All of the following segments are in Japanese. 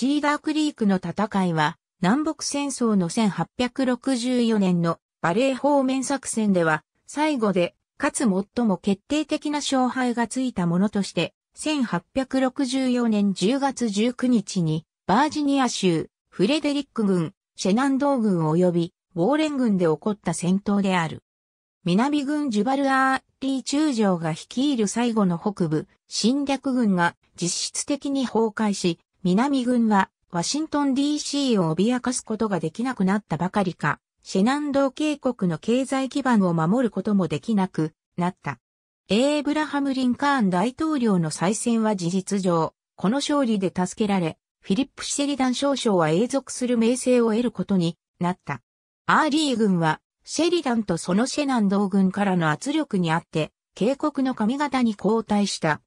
シーダークリークの戦いは、南北戦争の1864年のバレー方面作戦では、最後で、かつ最も決定的な勝敗がついたものとして、1864年10月19日に、バージニア州、フレデリック軍、シェナンドー軍及び、ウォーレン軍で起こった戦闘である。南軍ジュバルアーリー中将が率いる最後の北部、侵略軍が実質的に崩壊し、南軍は、ワシントン DC を脅かすことができなくなったばかりか、シェナンドー渓谷の経済基盤を守ることもできなくなった。エーブラハム・リンカーン大統領の再選は事実上、この勝利で助けられ、フィリップ・シェリダン少将は永続する名声を得ることになった。アーリー軍は、シェリダンとそのシェナンドー軍からの圧力にあって、警告の髪型に交代した。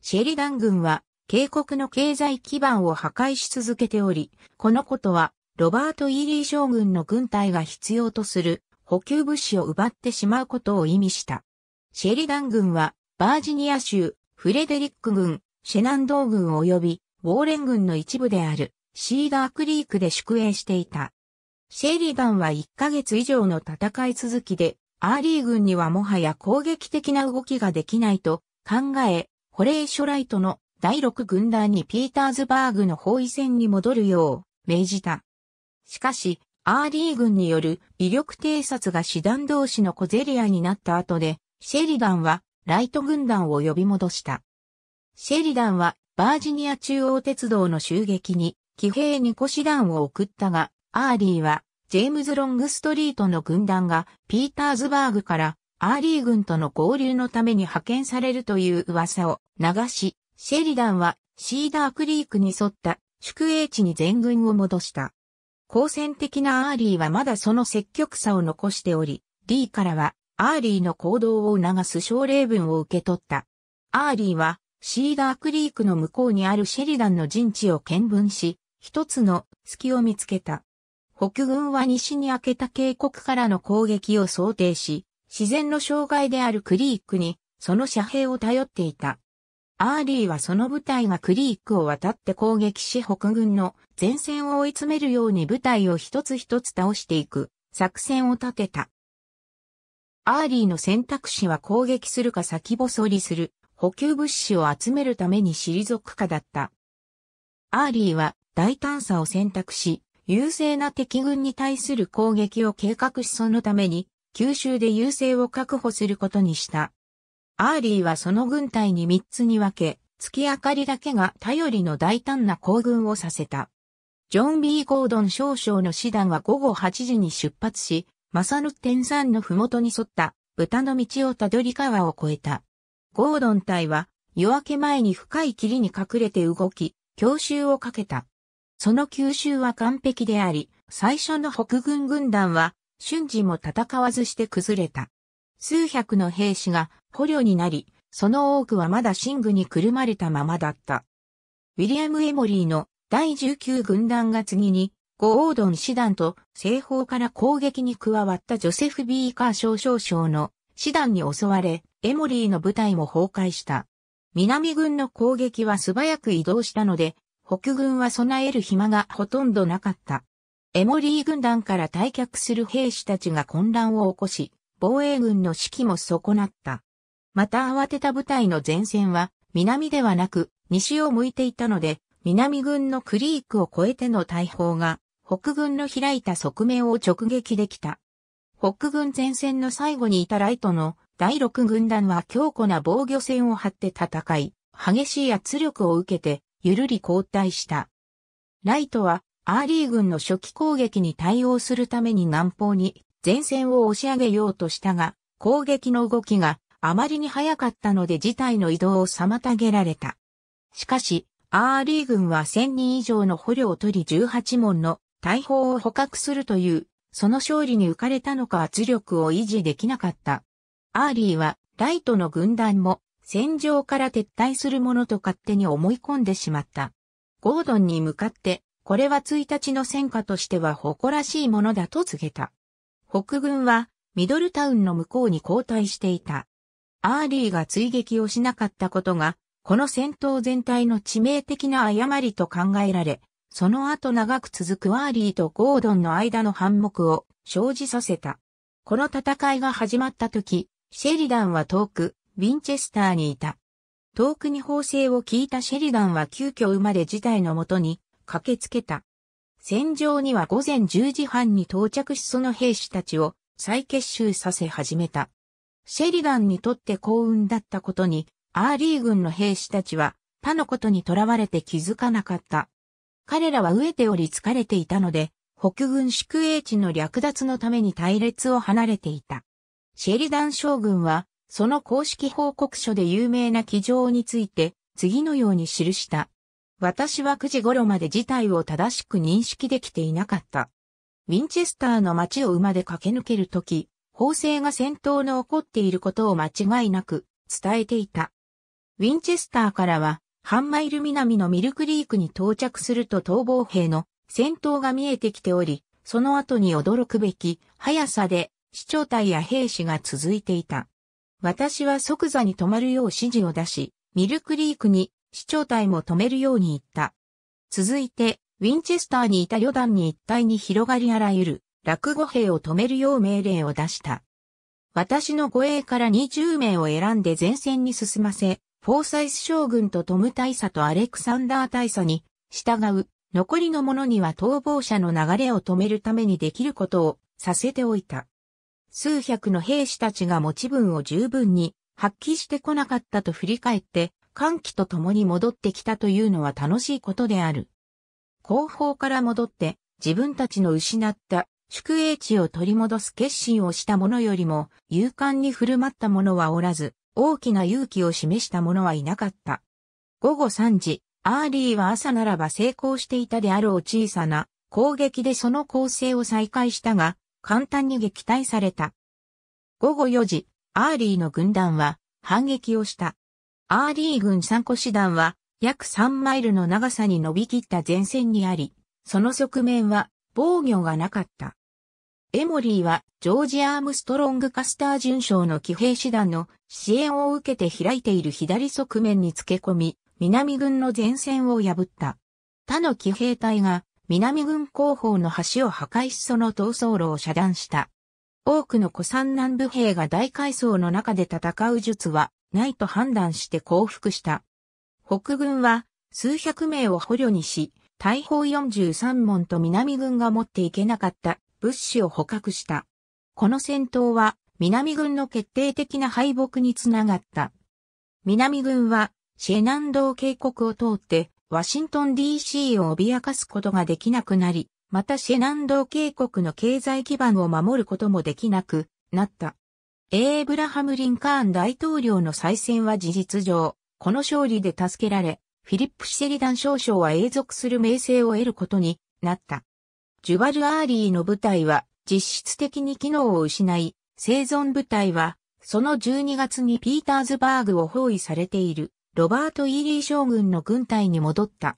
シェリダン軍は、渓谷の経済基盤を破壊し続けており、このことは、ロバート・イーリー将軍の軍隊が必要とする補給物資を奪ってしまうことを意味した。シェリダン軍は、バージニア州、フレデリック軍、シェナンドー軍及び、ウォーレン軍の一部である、シーダークリークで宿営していた。シェリダンは1ヶ月以上の戦い続きで、アーリー軍にはもはや攻撃的な動きができないと考え、ホレイショライトの第6軍団にピーターズバーグの包囲戦に戻るよう命じた。しかし、アーリー軍による威力偵察が師団同士の小競り合いになった後で、シェリダンはライト軍団を呼び戻した。シェリダンはバージニア中央鉄道の襲撃に騎兵に5師団を送ったが、アーリーはジェームズ・ロングストリートの軍団がピーターズバーグからアーリー軍との合流のために派遣されるという噂を流し、シェリダンはシーダークリークに沿った宿営地に全軍を戻した。好戦的なアーリーはまだその積極さを残しており、リーからはアーリーの行動を促す奨励文を受け取った。アーリーはシーダークリークの向こうにあるシェリダンの陣地を見分し、一つの隙を見つけた。北軍は西に開けた渓谷からの攻撃を想定し、自然の障害であるクリークに、その遮蔽を頼っていた。アーリーはその部隊がクリークを渡って攻撃し北軍の前線を追い詰めるように部隊を一つ一つ倒していく作戦を立てた。アーリーの選択肢は攻撃するか先細りする補給物資を集めるために退くかだった。アーリーは大胆さを選択し、優勢な敵軍に対する攻撃を計画しそのために、九州で優勢を確保することにした。アーリーはその軍隊に3つに分け、月明かりだけが頼りの大胆な行軍をさせた。ジョン・ B・ ゴードン少将の師団は午後8時に出発し、マサヌテン山の麓に沿った豚の道をたどり川を越えた。ゴードン隊は夜明け前に深い霧に隠れて動き、強襲をかけた。その急襲は完璧であり、最初の北軍軍団は瞬時も戦わずして崩れた。数百の兵士が捕虜になり、その多くはまだ寝具にくるまれたままだった。ウィリアム・エモリーの第19軍団が次に、ゴードン師団と西方から攻撃に加わったジョセフ・ビーカー少将将の師団に襲われ、エモリーの部隊も崩壊した。南軍の攻撃は素早く移動したので、北軍は備える暇がほとんどなかった。エモリー軍団から退却する兵士たちが混乱を起こし、防衛軍の士気も損なった。また慌てた部隊の前線は南ではなく西を向いていたので、南軍のクリークを越えての大砲が北軍の開いた側面を直撃できた。北軍前線の最後にいたライトの第六軍団は強固な防御線を張って戦い、激しい圧力を受けてゆるり後退した。ライトはアーリー軍の初期攻撃に対応するために南方に前線を押し上げようとしたが、攻撃の動きがあまりに早かったので事態の移動を妨げられた。しかし、アーリー軍は1000人以上の捕虜を取り18門の大砲を捕獲するという、その勝利に浮かれたのか圧力を維持できなかった。アーリーは、ライトの軍団も、戦場から撤退するものと勝手に思い込んでしまった。ゴードンに向かって、これは1日の戦果としては誇らしいものだと告げた。北軍は、ミドルタウンの向こうに後退していた。アーリーが追撃をしなかったことが、この戦闘全体の致命的な誤りと考えられ、その後長く続くアーリーとゴードンの間の反目を生じさせた。この戦いが始まった時、シェリダンは遠く、ウィンチェスターにいた。遠くに砲声を聞いたシェリダンは急遽生まれ事態のもとに駆けつけた。戦場には午前10時半に到着しその兵士たちを再結集させ始めた。シェリダンにとって幸運だったことに、アーリー軍の兵士たちは、他のことに囚われて気づかなかった。彼らは飢えており疲れていたので、北軍宿営地の略奪のために隊列を離れていた。シェリダン将軍は、その公式報告書で有名な記状について、次のように記した。私は9時頃まで事態を正しく認識できていなかった。ウィンチェスターの街を馬で駆け抜けるとき、法制が戦闘の起こっていることを間違いなく伝えていた。ウィンチェスターからは、半マイル南のミルクリークに到着すると逃亡兵の戦闘が見えてきており、その後に驚くべき速さで市長隊や兵士が続いていた。私は即座に止まるよう指示を出し、ミルクリークに市長隊も止めるように言った。続いて、ウィンチェスターにいた旅団に一帯に広がりあらゆる落語兵を止めるよう命令を出した。私の護衛から20名を選んで前線に進ませ、フォーサイス将軍とトム大佐とアレクサンダー大佐に従う、残りの者には逃亡者の流れを止めるためにできることをさせておいた。数百の兵士たちが持ち分を十分に発揮してこなかったと振り返って、歓喜と共に戻ってきたというのは楽しいことである。後方から戻って自分たちの失った宿営地を取り戻す決心をした者よりも、勇敢に振る舞った者はおらず、大きな勇気を示した者はいなかった。午後3時、アーリーは朝ならば成功していたであろう小さな攻撃でその構成を再開したが、簡単に撃退された。午後4時、アーリーの軍団は反撃をした。アーリー軍参個師団は約3マイルの長さに伸びきった前線にあり、その側面は防御がなかった。エモリーは、ジョージ・アームストロング・カスター巡将の騎兵師団の支援を受けて開いている左側面につけ込み、南軍の前線を破った。他の騎兵隊が、南軍後方の橋を破壊しその逃走路を遮断した。多くの古参南部兵が大階層の中で戦う術は、ないと判断して降伏した。北軍は、数百名を捕虜にし、大砲43門と南軍が持っていけなかった物資を捕獲した。この戦闘は南軍の決定的な敗北につながった。南軍はシェナンドー渓谷を通ってワシントン DC を脅かすことができなくなり、またシェナンドー渓谷の経済基盤を守ることもできなくなった。エーブラハム・リンカーン大統領の再選は事実上、この勝利で助けられ、フィリップ・シェリダン少将は永続する名声を得ることになった。ジュバルアーリーの部隊は実質的に機能を失い、生存部隊は、その12月にピーターズバーグを包囲されているロバート・イーリー将軍の軍隊に戻った。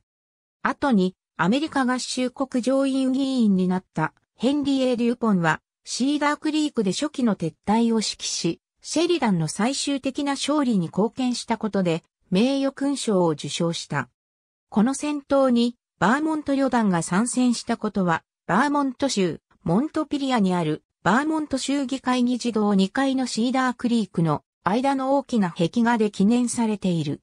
後にアメリカ合衆国上院議員になったヘンリー・エ・リューポンはシーダークリークで初期の撤退を指揮し、シェリダンの最終的な勝利に貢献したことで名誉勲章を受章した。この戦闘にバーモント旅団が参戦したことはバーモント州、モントピリアにある、バーモント州議会議事堂2階のシーダークリークの間の大きな壁画で記念されている。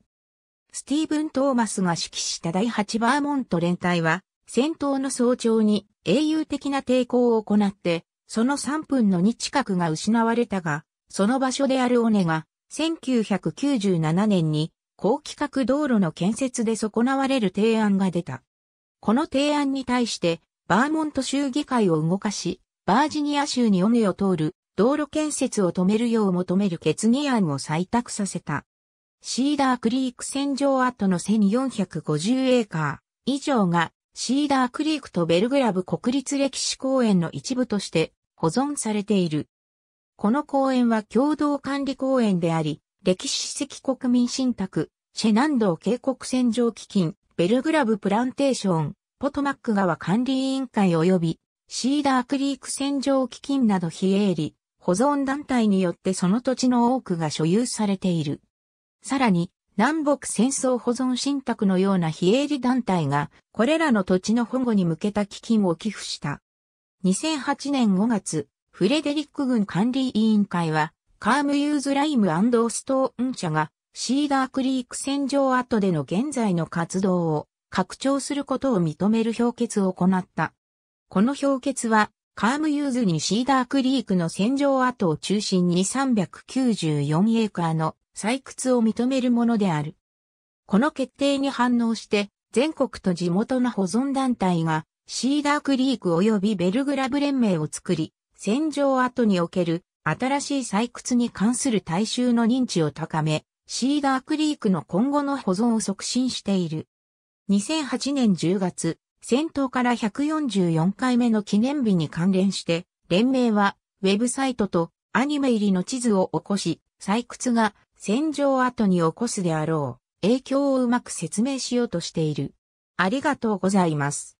スティーブン・トーマスが指揮した第8バーモント連隊は、戦闘の早朝に英雄的な抵抗を行って、その3分の2近くが失われたが、その場所である尾根が、1997年に高規格道路の建設で損なわれる提案が出た。この提案に対してバーモント州議会を動かし、バージニア州に尾根を通る道路建設を止めるよう求める決議案を採択させた。シーダークリーク戦場跡の1450エーカー以上がシーダークリークとベルグラブ国立歴史公園の一部として保存されている。この公園は共同管理公園であり、歴史史跡国民信託、シェナンドー渓谷戦場基金、ベルグラブプランテーション、ポトマック川管理委員会及びシーダークリーク洗浄基金など非営利、保存団体によってその土地の多くが所有されている。さらに、南北戦争保存信託のような非営利団体が、これらの土地の保護に向けた基金を寄付した。2008年5月、フレデリック軍管理委員会は、カームユーズライムストーン社が、シーダークリーク洗浄跡での現在の活動を、拡張することを認める評決を行った。この評決は、カームユーズにシーダークリークの戦場跡を中心に394エーカーの採掘を認めるものである。この決定に反応して、全国と地元の保存団体が、シーダークリーク及びベルグラブ連盟を作り、戦場跡における新しい採掘に関する大衆の認知を高め、シーダークリークの今後の保存を促進している。2008年10月、戦闘から144回目の記念日に関連して、連盟は、ウェブサイトとアニメ入りの地図を起こし、採掘が戦場後に起こすであろう、影響をうまく説明しようとしている。ありがとうございます。